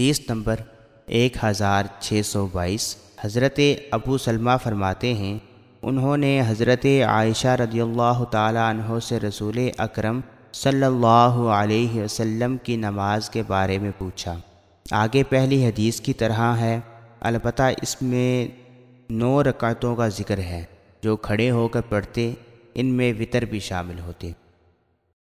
हदीस नंबर एक हज़ार छः सौ बाईस हज़रत अबू सलमा फरमाते हैं उन्होंने हज़रत आयशा रदी तहों से रसूल अक्रम सल्लाम की नमाज़ के बारे में पूछा आगे पहली हदीस की तरह है अलबत् इसमें नौ रकातों का ज़िक्र है जो खड़े होकर पढ़ते इनमें वितर भी शामिल होते